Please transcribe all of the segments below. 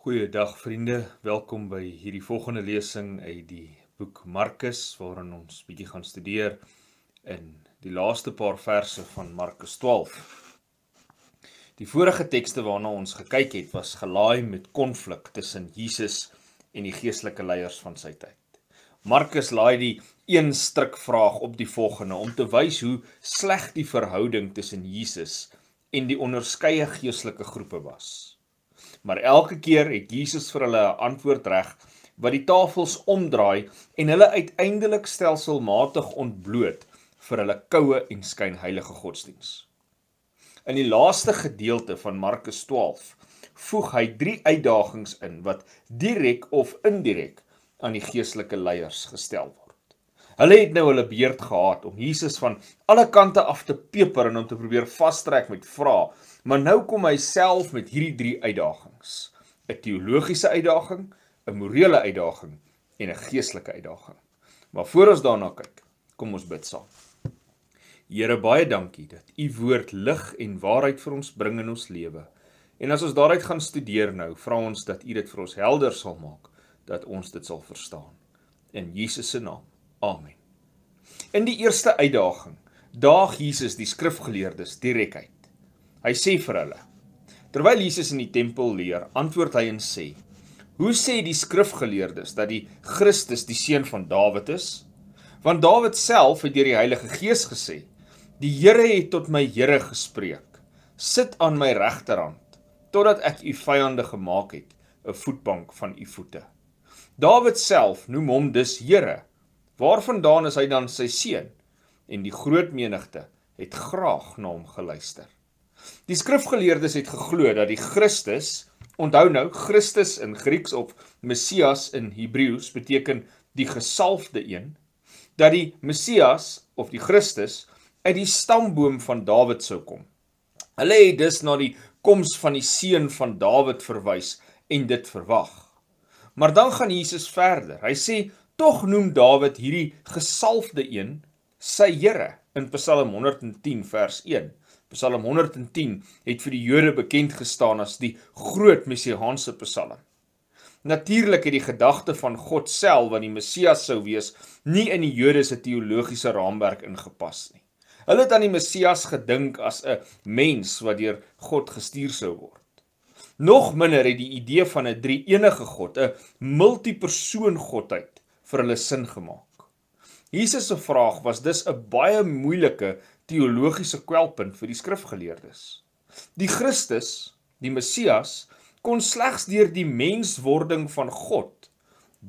Goeiedag vriende, welkom by hierdie volgende lesing uit die boek Markus waarin ons bietjie gaan studeer in die laaste paar verse van Markus 12. Die vorige tekste waarna ons gekyk het was gelaai met konflik tussen Jesus en die geestelike leiers van sy tyd. Markus laai die een stuk vraag op die volgende om te wys hoe sleg die verhouding tussen Jesus en die onderskeie geestelike groepe was. Maar elke keer het Jesus vir hulle 'n antwoord reg wat die tafels omdraai en hulle uiteindelik stelselmatig ontbloot vir hulle koue en skynheilige godsdiens. In die laaste gedeelte van Markus 12 voeg hy drie uitdagings in wat direk of indirek aan die geestelike leiers gestel word. Hulle het nou hulle beurt gehad om Jesus van alle kante af te peper en om te probeer vastrek met vrae Maar nou kom hy self met hierdie drie uitdagings: 'n teologiese uitdaging, 'n morele uitdaging en 'n geestelike uitdaging. Maar voor ons daarna kyk, kom ons bid saam. Here, baie dankie dat u woord lig en waarheid vir ons bring in ons lewe. En as ons daaruit gaan studeer nou, vra ons dat u dit vir ons helder sal maak dat ons dit sal verstaan. In Jesus se naam. Amen. In die eerste uitdaging daag Jesus die skrifgeleerdes direk uit. Hy sê vir hulle: Terwyl Jesus in die tempel leer, antwoord hy en sê: Hoe sê die skrifgeleerdes dat die Christus die seun van Dawid is? Want Dawid self het deur die Heilige Gees gesê: Die Here het tot my Here gespreek: Sit aan my regterhand totdat ek u vyande gemaak het 'n voetbank van u voete. Dawid self noem hom dus Here. Waarvandaan is hy dan sy seun? En die groot menigte het graag na hom geluister. Die skrifgeleerdes het geglo dat die Christus, onthou nou, Christus in Grieks of Messias in Hebreëus beteken die gesalfde een, dat die Messias of die Christus uit die stamboom van Dawid sou kom. Hulle het dus na die koms van die seun van Dawid verwys en dit verwag. Maar dan gaan Jesus verder. Hy sê tog noem Dawid hierdie gesalfde een sy Here in Psalm 110 vers 1. Psalm 110 het vir die Jode bekend gestaan as die groot messiaanse psalm. Natuurlik het die gedagte van God self wat die Messias sou wees, nie in die Jode se teologiese raamwerk ingepas nie. Hulle het aan die Messias gedink as 'n mens wat deur God gestuur sou word. Nog minder het die idee van 'n drie-enige God, 'n multi-persoon godheid vir hulle sin gemaak. Jesus se vraag was dus 'n baie moeilike teologiese kwelpunt vir die skrifgeleerdes. Die Christus, die Messias, kon slegs deur die menswording van God,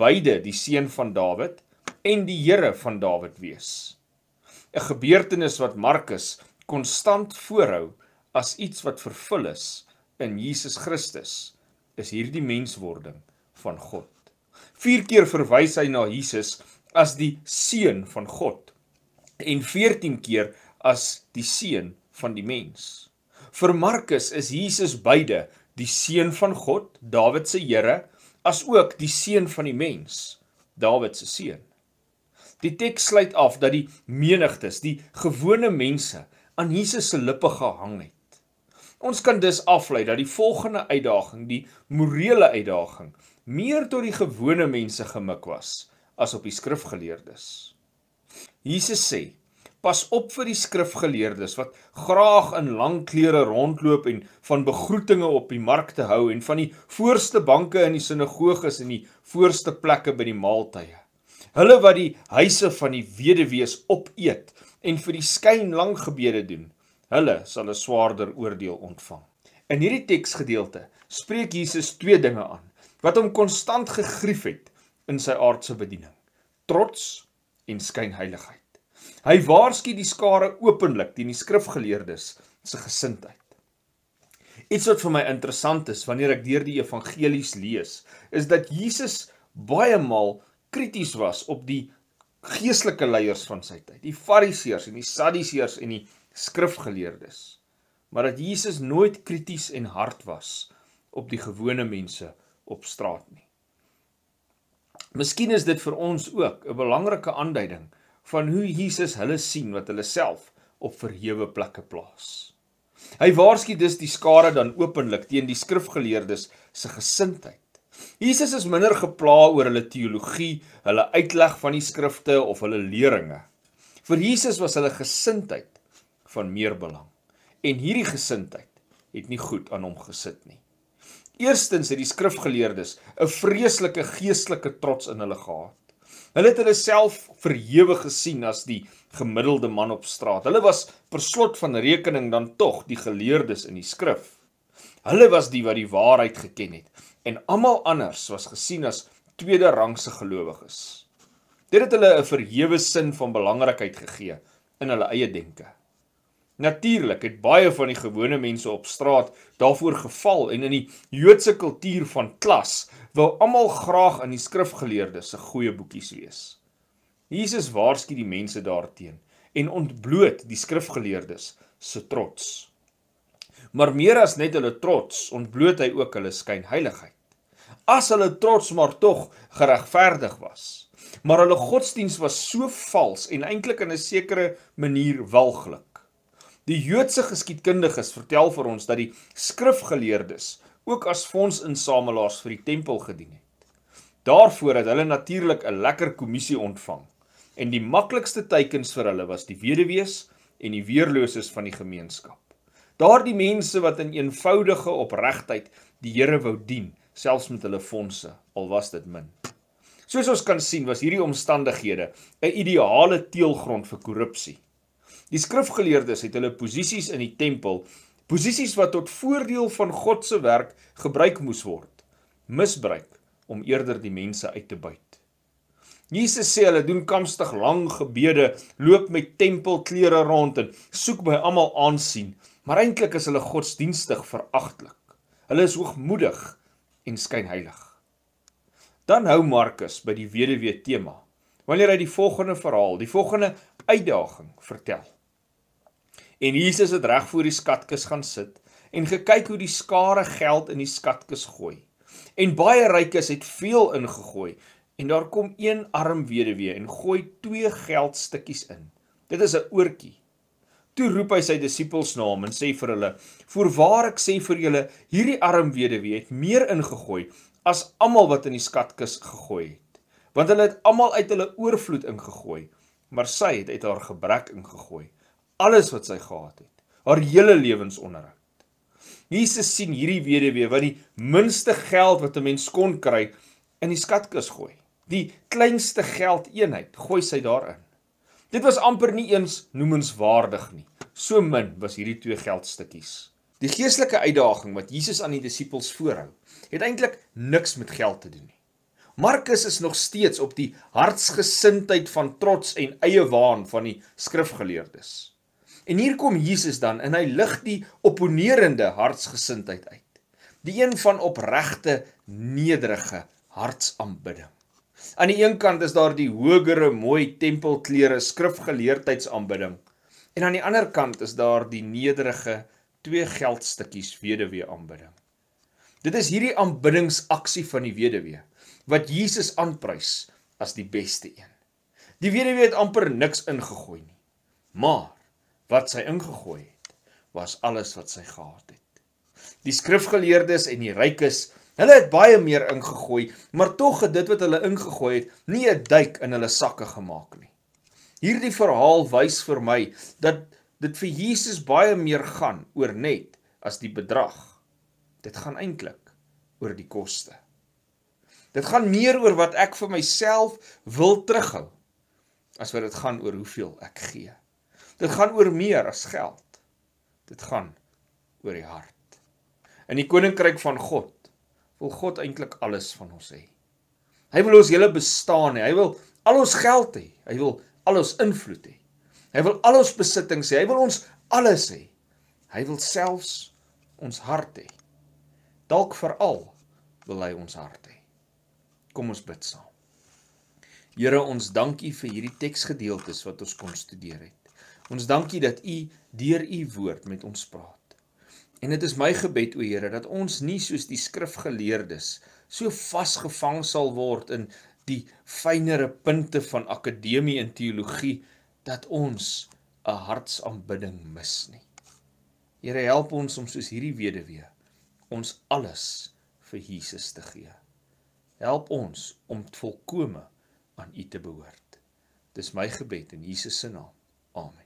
beide die seun van Dawid en die Here van Dawid wees. 'n Gebeurtenis wat Markus konstant voorhou as iets wat vervul is in Jesus Christus, is hierdie menswording van God. Vier keer verwys hy na Jesus as die seun van God en 14 keer as die seun van die mens. Vir Markus is Jesus beide die seun van God, Dawid se Here, as ook die seun van die mens, Dawid se seun. Die teks sluit af dat die menigtes, die gewone mense aan Jesus se lippe gehang het. Ons kan dus aflei dat die volgende uitdaging, die morele uitdaging, meer tot die gewone mense gemik was as op die skrifgeleerdes. Jesus sê: Pas op vir die skrifgeleerdes wat graag in lang klere rondloop en van begroetinge op die markte hou en van die voorste banke in die sinagoges en die voorste plekke by die maaltye. Hulle wat die huise van die weduwees opeet en vir die skyn lang gebede doen, hulle sal 'n swaarder oordeel ontvang. In hierdie teksgedeelte spreek Jesus twee dinge aan wat hom konstant gegrief het in sy aardse bediening: trots en skynheiligheid. Hy waarsku die skare openlik teen die skrifgeleerdes se gesindheid. Iets wat vir my interessant is wanneer ek deur die evangelies lees, is dat Jesus baie maal krities was op die geestelike leiers van sy tyd, die Fariseërs en die Sadduseërs en die skrifgeleerdes. Maar dat Jesus nooit krities en hard was op die gewone mense op straat nie. Miskien is dit vir ons ook 'n belangrike aanduiding van hoe Jesus hulle sien wat hulle self op verhewe plekke plaas. Hy waarsku dus die skare dan openlik teen die skrifgeleerdes se gesindheid. Jesus is minder gepla oor hulle teologie, hulle uitleg van die skrifte of hulle leringe. Vir Jesus was hulle gesindheid van meer belang. En hierdie gesindheid het nie goed aan hom gesit nie. Eerstens het die skrifgeleerdes 'n vreeslike geestelike trots in hulle gehad. Hulle het hulle self verhewe gesien as die gemiddelde man op straat. Hulle was per slot van rekening dan tog die geleerdes in die skrif. Hulle was die wat die waarheid geken het en almal anders was gesien as tweede rangse gelowiges. Dit het hulle 'n verhewe sin van belangrikheid gegee in hulle eie denke. Natuurlik het baie van die gewone mense op straat daarvoor geval en in die Joodse kultuur van klas wou almal graag aan die skrifgeleerdes se goeie boekies lees. Jesus waarsku die mense daarteen en ontbloot die skrifgeleerdes se trots. Maar meer as net hulle trots, ontbloot hy ook hulle skynheiligheid. As hulle trots maar tog geregverdig was, maar hulle godsdiens was so vals en eintlik in 'n sekere manier walglik Die Joodse geskiedkundiges vertel vir ons dat die skrifgeleerdes ook as fondsinsamelaars vir die tempel gedien het. Daarvoor het hulle natuurlik 'n lekker kommissie ontvang. En die maklikste teikens vir hulle was die weduwees en die weerloses van die gemeenskap. Daardie mense wat in eenvoudige opregtheid die Here wou dien, selfs met hulle fondse, al was dit min. Soos ons kan sien, was hierdie omstandighede 'n ideale teelgrond vir korrupsie. Die skrifgeleerdes het hulle posisies in die tempel, posisies wat tot voordeel van God se werk gebruik moes word, misbruik om eerder die mense uit te byt. Jesus sê hulle doen kamstig lang gebede, loop met tempelklere rond en soek by almal aansien, maar eintlik is hulle godsdienstig veragtelik. Hulle is hoogmoedig en skynheilig. Dan hou Markus by die weduwee tema wanneer hy die volgende verhaal, die volgende uitdaging vertel. En Jesus het reg voor die skatkis gaan sit en gekyk hoe die skare geld in die skatkis gooi. En baie rykes het veel ingegooi en daar kom een arm weduwee en gooi twee geldstukkies in. Dit is 'n oortjie. Toe roep hy sy disippels na hom en sê vir hulle: "Voorwaar ek sê vir julle, hierdie arm weduwee het meer ingegooi as almal wat in die skatkis gegooi het, want hulle het almal uit hulle oorvloed ingegooi, maar sy het uit haar gebrek ingegooi." alles wat sy gehad het, haar hele lewensonderhoud. Jesus sien hierdie weduwee wat die minste geld wat 'n mens kon kry in die skatkis gooi. Die kleinste geldeenheid gooi sy daarin. Dit was amper nie eens noemenswaardig nie. So min was hierdie twee geldstukkies. Die geestelike uitdaging wat Jesus aan die disippels voorhou, het eintlik niks met geld te doen nie. Markus is nog steeds op die hartsgesindheid van trots en eie waan van die skrifgeleerdes. En hier kom Jesus dan en hy lig die opponerende hartsgesindheid uit. Die een van opregte nederige hartsaanbidding. Aan die een kant is daar die hogere mooi tempelklere skrifgeleerdheidsaanbidding en aan die ander kant is daar die nederige twee geldstukkies weduwee aanbidding. Dit is hierdie aanbiddingsaksie van die weduwee wat Jesus aanprys as die beste een. Die weduwee het amper niks ingegooi nie. Maar wat sy ingegooi het, was alles wat sy gehad het. Die skrifgeleerdes en die rykes, hulle het baie meer ingegooi, maar tog het dit wat hulle ingegooi het, nie 'n duik in hulle sakke gemaak nie. Hierdie verhaal wys vir my dat dit vir Jesus baie meer gaan oor net as die bedrag. Dit gaan eintlik oor die koste. Dit gaan meer oor wat ek vir myself wil terughou as wat dit gaan oor hoeveel ek gee. Dit gaan oor meer as geld. Dit gaan oor die hart. In die koninkryk van God wil God eintlik alles van ons hê. Hy wil ons hele bestaan hê. Hy wil al ons geld hê. Hy wil al ons invloed hê. Hy wil al ons besittings hê. Hy wil ons alles hê. Hy wil selfs ons hart hê. Dalk veral wil hy ons hart hê. Kom ons bid saam. Here, ons dankie vir hierdie teksgedeeltes wat ons kon studeer het. Ons dankie dat U deur U woord met ons praat. En dit is my gebed o Here dat ons nie soos die skrifgeleerdes so vasgevang sal word in die fynere punte van akademie en teologie dat ons 'n hartsaanbidding mis nie. Here help ons om soos hierdie weduwee ons alles vir Jesus te gee. Help ons om volkome aan U te behoort. Dis my gebed in Jesus se naam. Amen.